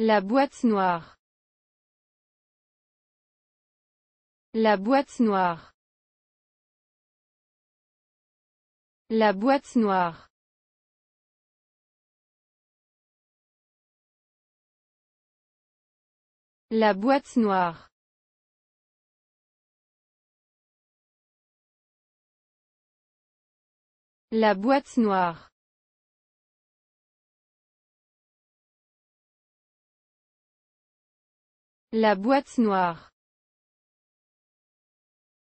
La boîte noire. La boîte noire. La boîte noire. La boîte noire. La boîte noire. La boîte noire